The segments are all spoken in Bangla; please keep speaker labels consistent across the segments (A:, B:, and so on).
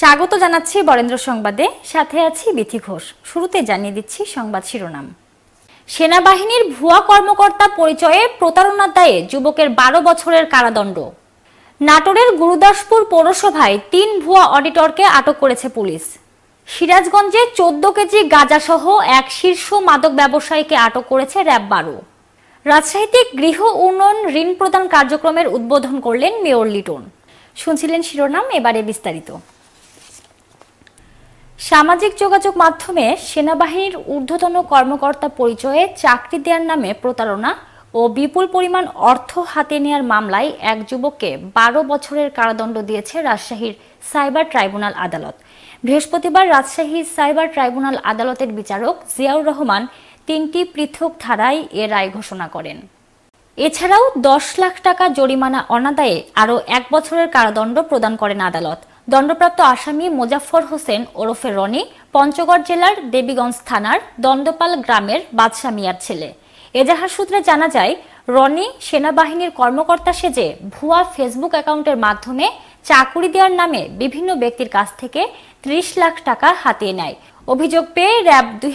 A: স্বাগত জানাচ্ছি বরেন্দ্র সংবাদে সাথে আছি বিথি ঘোষ শুরুতে জানিয়ে দিচ্ছি সংবাদ শিরোনাম সেনাবাহিনীর ভুয়া কর্মকর্তা পরিচয়ে প্রতারণার দায়ে যুবকের বারো বছরের কারাদণ্ড নাটোরের গুরুদাসপুর পৌরসভায় তিন ভুয়া অডিটরকে আটক করেছে পুলিশ সিরাজগঞ্জে চোদ্দ কেজি গাঁজাসহ এক শীর্ষ মাদক ব্যবসায়ীকে আটক করেছে র্যাব বারো রাজশাহীতে গৃহ উন্নয়ন ঋণ প্রদান কার্যক্রমের উদ্বোধন করলেন মেয়র লিটন শুনছিলেন শিরোনাম এবারে বিস্তারিত সামাজিক যোগাযোগ মাধ্যমে সেনাবাহিনীর ঊর্ধ্বতন কর্মকর্তা পরিচয়ে চাকরি দেওয়ার নামে প্রতারণা ও বিপুল পরিমাণ অর্থ হাতে নেওয়ার মামলায় এক যুবককে বারো বছরের কারাদণ্ড দিয়েছে রাজশাহীর সাইবার ট্রাইব্যুনাল আদালত বৃহস্পতিবার রাজশাহীর সাইবার ট্রাইব্যুনাল আদালতের বিচারক জিয়াউর রহমান তিনটি পৃথক ধারায় এ রায় ঘোষণা করেন এছাড়াও দশ লাখ টাকা জরিমানা অনাদায়ে আরও এক বছরের কারাদণ্ড প্রদান করেন আদালত দণ্ডপ্রাপ্ত আসামি মোজাফর হোসেন ওরফে রনি পঞ্চগড় জেলার দেবীগঞ্জ থানার দণ্ডপাল গ্রামের বাদশা মিয়ার ছেলে এজাহার সূত্রে জানা যায় রনি সেনাবাহিনীর কর্মকর্তা সেজে ভুয়া ফেসবুক অ্যাকাউন্টের মাধ্যমে চাকুরি দেওয়ার নামে বিভিন্ন ব্যক্তির কাছ থেকে ত্রিশ লাখ টাকা হাতিয়ে নেয় অভিযোগ পেয়ে র্যাব দুই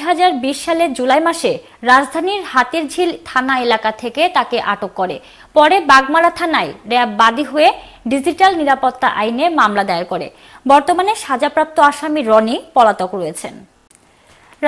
A: সালের জুলাই মাসে রাজধানীর হাতিরঝিল থানা এলাকা থেকে তাকে আটক করে পরে বাগমারা থানায় র্যাব বাদী হয়ে ডিজিটাল নিরাপত্তা আইনে মামলা দায়ের করে বর্তমানে সাজাপ্রাপ্ত আসামি রনি পলাতক রয়েছেন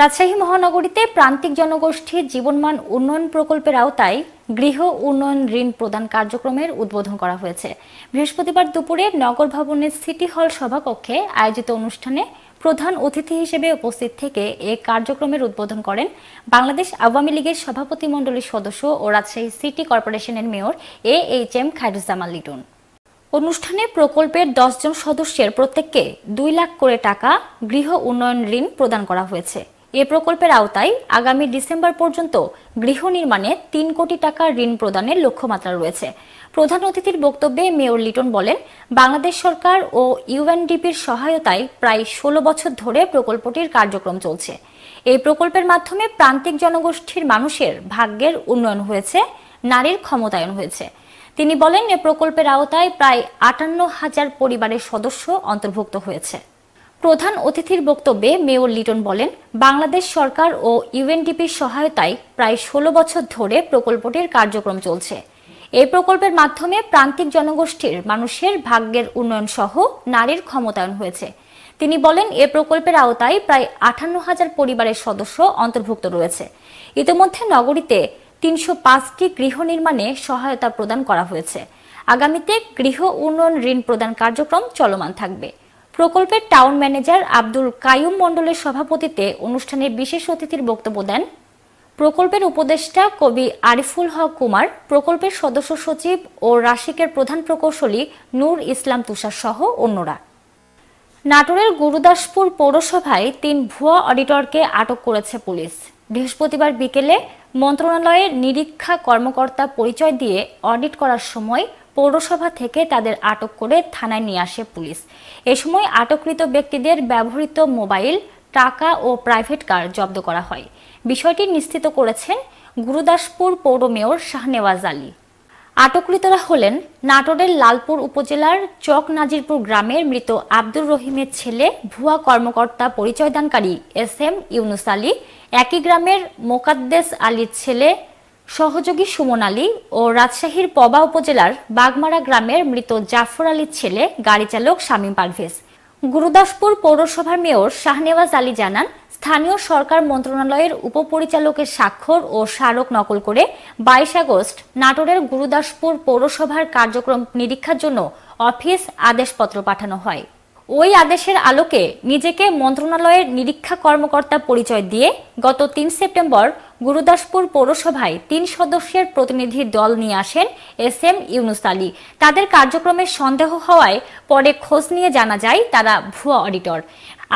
A: রাজশাহী মহানগরীতে প্রান্তিক জনগোষ্ঠীর জীবনমান উন্নয়ন প্রকল্পের আওতায় গৃহ উন্নয়ন ঋণ প্রদান কার্যক্রমের উদ্বোধন করা হয়েছে বৃহস্পতিবার দুপুরে নগর ভবনের সিটি হল সভাকক্ষে আয়োজিত অনুষ্ঠানে প্রধান অতিথি হিসেবে উপস্থিত থেকে এ কার্যক্রমের উদ্বোধন করেন বাংলাদেশ আওয়ামী লীগের সভাপতিমণ্ডলীর সদস্য ও রাজশাহী সিটি কর্পোরেশনের mayor A H M Khairuzzaman Liton অনুষ্ঠানে প্রকল্পের জন সদস্যের প্রত্যেককে দুই লাখ করে টাকা গৃহ উন্নয়ন ঋণ প্রদান করা হয়েছে এ প্রকল্পের আওতায় আগামী ডিসেম্বর পর্যন্ত গৃহ নির্মাণে তিন কোটি টাকা ঋণ প্রদানের লক্ষ্যমাত্রা রয়েছে প্রধান অতিথির বক্তব্যে মেয়র লিটন বলেন বাংলাদেশ সরকার ও ইউএনডিপির সহায়তায় প্রায় ষোলো বছর ধরে প্রকল্পটির কার্যক্রম চলছে এই প্রকল্পের মাধ্যমে প্রান্তিক জনগোষ্ঠীর মানুষের ভাগ্যের উন্নয়ন হয়েছে নারীর ক্ষমতায়ন হয়েছে তিনি বলেন এ প্রকল্পের আওতায় প্রায় আটান্ন হাজার পরিবারের সদস্য অন্তর্ভুক্ত হয়েছে প্রধান অতিথির বক্তব্যে মেয়র লিটন বলেন বাংলাদেশ সরকার ও ইউএনডিপির সহায়তায় প্রায় ষোলো বছর ধরে প্রকল্পটির কার্যক্রম চলছে এই প্রকল্পের মাধ্যমে প্রান্তিক জনগোষ্ঠীর মানুষের ভাগ্যের উন্নয়ন সহ নারীর ক্ষমতায়ন হয়েছে তিনি বলেন এ প্রকল্পের আওতায় প্রায় আটান্ন হাজার পরিবারের সদস্য অন্তর্ভুক্ত রয়েছে ইতিমধ্যে নগরীতে তিনশো পাঁচটি গৃহ নির্মাণে সহায়তা প্রদান করা হয়েছে আগামীতে গৃহ উন্নয়ন ঋণ প্রদান কার্যক্রম চলমান থাকবে প্রকল্পের টাউন ম্যানেজার আব্দুল কায়ুম মণ্ডলের সভাপতিত্বে অনুষ্ঠানে বিশেষ অতিথির বক্তব্য দেন প্রকল্পের উপদেষ্টা কবি আরিফুল হক কুমার প্রকল্পের সদস্য সচিব ও রাশিকের প্রধান প্রকৌশলী নূর ইসলাম তুষার সহ অন্যরা নাটোরের গুরুদাসপুর পৌরসভায় তিন ভুয়া অডিটরকে আটক করেছে পুলিশ বৃহস্পতিবার বিকেলে মন্ত্রণালয়ের নিরীক্ষা কর্মকর্তা পরিচয় দিয়ে অডিট করার সময় পৌরসভা থেকে তাদের আটক করে থানায় নিয়ে আসে পুলিশ এ সময় আটককৃত ব্যক্তিদের ব্যবহৃত মোবাইল টাকা ও প্রাইভেট কার জব্দ করা হয় বিষয়টি নিশ্চিত করেছেন গুরুদাসপুর পৌর মেয়র শাহনেওয়াজ আলী আটককৃতরা হলেন নাটোরের লালপুর উপজেলার চক নাজিরপুর গ্রামের মৃত আব্দুর রহিমের ছেলে ভুয়া কর্মকর্তা পরিচয়দানকারী এস এম ইউনুস আলী একই গ্রামের মোকাদ্দেস আলীর ছেলে সহযোগী সুমন আলী ও রাজশাহীর পবা উপজেলার বাগমারা গ্রামের মৃত জাফর আলীর ছেলে গাড়ি চালক শামীম পারভেজ গুরুদাসপুর পৌরসভার মেয়র শাহনেওয়াজ আলী জানান স্থানীয় সরকার মন্ত্রণালয়ের উপপরিচালকের স্বাক্ষর ও স্মারক নকল করে বাইশ আগস্ট নাটোরের গুরুদাসপুর পৌরসভার কার্যক্রম নিরীক্ষার জন্য অফিস আদেশপত্র পাঠানো হয় ওই আদেশের আলোকে নিজেকে মন্ত্রণালয়ের নিরীক্ষা কর্মকর্তা পরিচয় দিয়ে গত তিন সেপ্টেম্বর গুরুদাসপুর পৌরসভায় তিন সদস্যের প্রতিনিধি দল নিয়ে আসেন এস এম ইউনুস আলী তাদের কার্যক্রমে সন্দেহ হওয়ায় পরে খোঁজ নিয়ে জানা যায় তারা ভুয়া অডিটর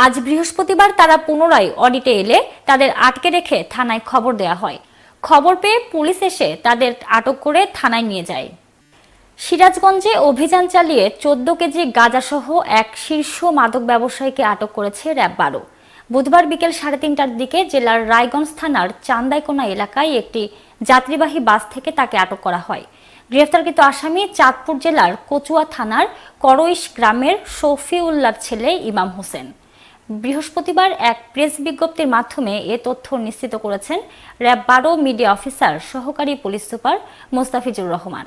A: আজ বৃহস্পতিবার তারা পুনরায় অডিটে এলে তাদের আটকে রেখে থানায় খবর দেয়া হয় খবর পেয়ে পুলিশ এসে তাদের আটক করে থানায় নিয়ে যায় সিরাজগঞ্জে অভিযান চালিয়ে চোদ্দ কেজি গাঁজাসহ এক শীর্ষ মাদক ব্যবসায়ীকে আটক করেছে র্যাব বারো বুধবার বিকেল সাড়ে তিনটার দিকে জেলার রায়গঞ্জ থানার চান্দাইকোনা এলাকায় একটি যাত্রীবাহী বাস থেকে তাকে আটক করা হয় গ্রেফতারকৃত আসামি চাঁদপুর জেলার কচুয়া থানার করইশ গ্রামের শফিউল্লার ছেলে ইমাম হোসেন বৃহস্পতিবার এক প্রেস বিজ্ঞপ্তির মাধ্যমে এ তথ্য নিশ্চিত করেছেন র্যাব বারো মিডিয়া অফিসার সহকারী পুলিশ সুপার মোস্তাফিজুর রহমান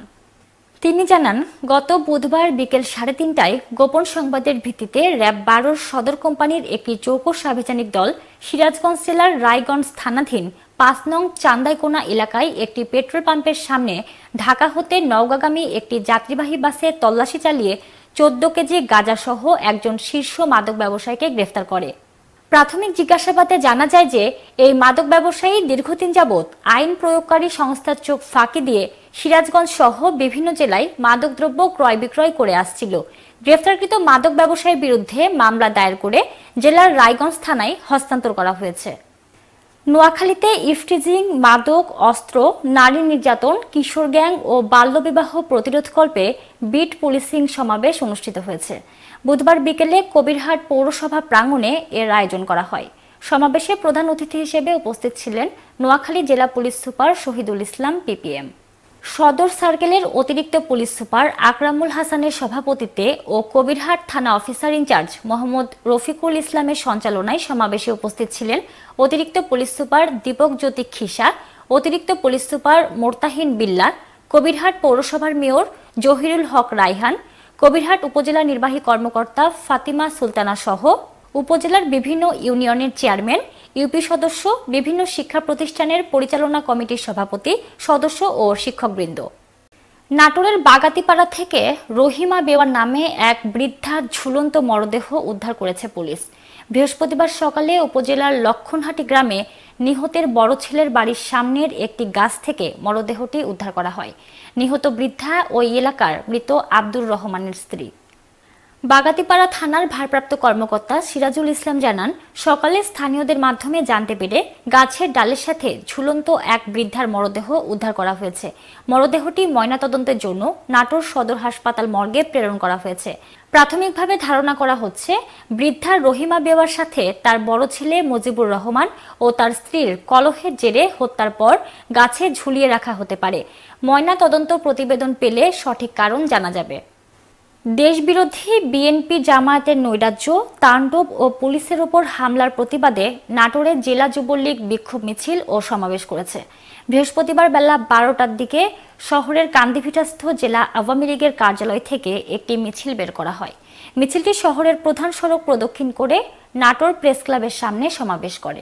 A: তিনি জানান গত বুধবার বিকেল সাড়ে তিনটায় গোপন সংবাদের ভিত্তিতে র্যাব বারোর সদর কোম্পানির একটি চৌকস আভিযানিক দল সিরাজগঞ্জ জেলার রায়গঞ্জ থানাধীন পাঁচ নং চান্দাইকোনা এলাকায় একটি পেট্রোল পাম্পের সামনে ঢাকা হতে নওগাগামী একটি যাত্রীবাহী বাসে তল্লাশি চালিয়ে চোদ্দ কেজি গাঁজাসহ একজন শীর্ষ মাদক ব্যবসায়ীকে গ্রেফতার করে প্রাথমিক জিজ্ঞাসাবাদে জানা যায় যে এই মাদক ব্যবসায়ী দীর্ঘদিন যাবৎ আইন প্রয়োগকারী সংস্থার চোখ ফাঁকি দিয়ে সিরাজগঞ্জ সহ বিভিন্ন জেলায় মাদকদ্রব্য ক্রয় বিক্রয় করে আসছিল গ্রেফতারকৃত মাদক ব্যবসায়ীর বিরুদ্ধে মামলা দায়ের করে জেলার রায়গঞ্জ থানায় হস্তান্তর করা হয়েছে নোয়াখালীতে ইফটিজিং মাদক অস্ত্র নারী নির্যাতন কিশোর গ্যাং ও বাল্যবিবাহ প্রতিরোধকল্পে বিট পুলিশিং সমাবেশ অনুষ্ঠিত হয়েছে বুধবার বিকেলে কবিরহাট পৌরসভা প্রাঙ্গণে এর আয়োজন করা হয় সমাবেশে প্রধান অতিথি হিসেবে উপস্থিত ছিলেন নোয়াখালী জেলা police super Shahidul Islam PPM সদর সার্কেলের অতিরিক্ত পুলিশ সুপার আকরামুল হাসানের সভাপতিত্বে ও কবিরহাট থানা অফিসার ইনচার্জ মোহাম্মদ রফিকুল ইসলামের সঞ্চালনায় সমাবেশে উপস্থিত ছিলেন অতিরিক্ত পুলিশ সুপার দীপক জ্যোতি খিসা অতিরিক্ত পুলিশ সুপার মোর্তাহিন বিল্লা কবিরহাট পৌরসভার মেয়র জহিরুল হক রাইহান কবিরহাট উপজেলা নির্বাহী কর্মকর্তা ফাতিমা সুলতানা সহ উপজেলার বিভিন্ন ইউনিয়নের চেয়ারম্যান ইউপি সদস্য বিভিন্ন শিক্ষা প্রতিষ্ঠানের পরিচালনা কমিটির সভাপতি সদস্য ও শিক্ষকবৃন্দ নাটোরের বাগাতিপাড়া থেকে রহিমা বেওয়া নামে এক বৃদ্ধার ঝুলন্ত মরদেহ উদ্ধার করেছে পুলিশ বৃহস্পতিবার সকালে উপজেলার লক্ষণহাটি গ্রামে নিহতের বড় ছেলের বাড়ির সামনের একটি গাছ থেকে মরদেহটি উদ্ধার করা হয় নিহত বৃদ্ধা ওই এলাকার মৃত আব্দুর রহমানের স্ত্রী বাগাতিপাড়া থানার ভারপ্রাপ্ত কর্মকর্তা সিরাজুল ইসলাম জানান সকালে স্থানীয়দের মাধ্যমে জানতে পেরে গাছের ডালের সাথে ঝুলন্ত এক বৃদ্ধার মরদেহ উদ্ধার করা হয়েছে মরদেহটি ময়নাতদন্তের জন্য নাটোর সদর হাসপাতাল মর্গে প্রেরণ করা হয়েছে প্রাথমিকভাবে ধারণা করা হচ্ছে বৃদ্ধার রহিমা বেওয়ার সাথে তার বড় ছেলে মজিবুর রহমান ও তার স্ত্রীর কলহের জেরে হত্যার পর গাছে ঝুলিয়ে রাখা হতে পারে ময়না তদন্ত প্রতিবেদন পেলে সঠিক কারণ জানা যাবে দেশবিরোধী বিএনপি জামায়াতের নৈরাজ্য তাণ্ডব ও পুলিশের ওপর হামলার প্রতিবাদে নাটোরে জেলা যুবলীগ বিক্ষোভ মিছিল ও সমাবেশ করেছে বৃহস্পতিবার বেলা বারোটার দিকে শহরের কান্দিভিটাস্থ জেলা আওয়ামী লীগের কার্যালয় থেকে একটি মিছিল বের করা হয় মিছিলটি শহরের প্রধান সড়ক প্রদক্ষিণ করে নাটোর প্রেস ক্লাবের সামনে সমাবেশ করে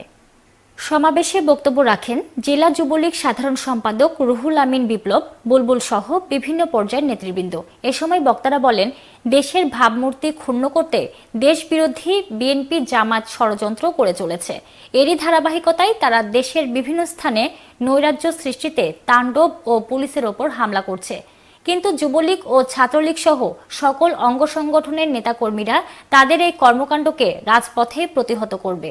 A: সমাবেশে বক্তব্য রাখেন জেলা যুবলীগ সাধারণ সম্পাদক রুহুল আমিন বিপ্লব বুলবুল সহ বিভিন্ন পর্যায়ের নেতৃবৃন্দ এ সময় বক্তারা বলেন দেশের ভাবমূর্তি ক্ষুণ্ণ করতে দেশবিরোধী বিএনপি জামাত ষড়যন্ত্র করে চলেছে এরই ধারাবাহিকতায় তারা দেশের বিভিন্ন স্থানে নৈরাজ্য সৃষ্টিতে তাণ্ডব ও পুলিশের ওপর হামলা করছে কিন্তু যুবলীগ ও ছাত্রলীগ সহ সকল অঙ্গ সংগঠনের নেতাকর্মীরা তাদের এই কর্মকাণ্ডকে রাজপথে প্রতিহত করবে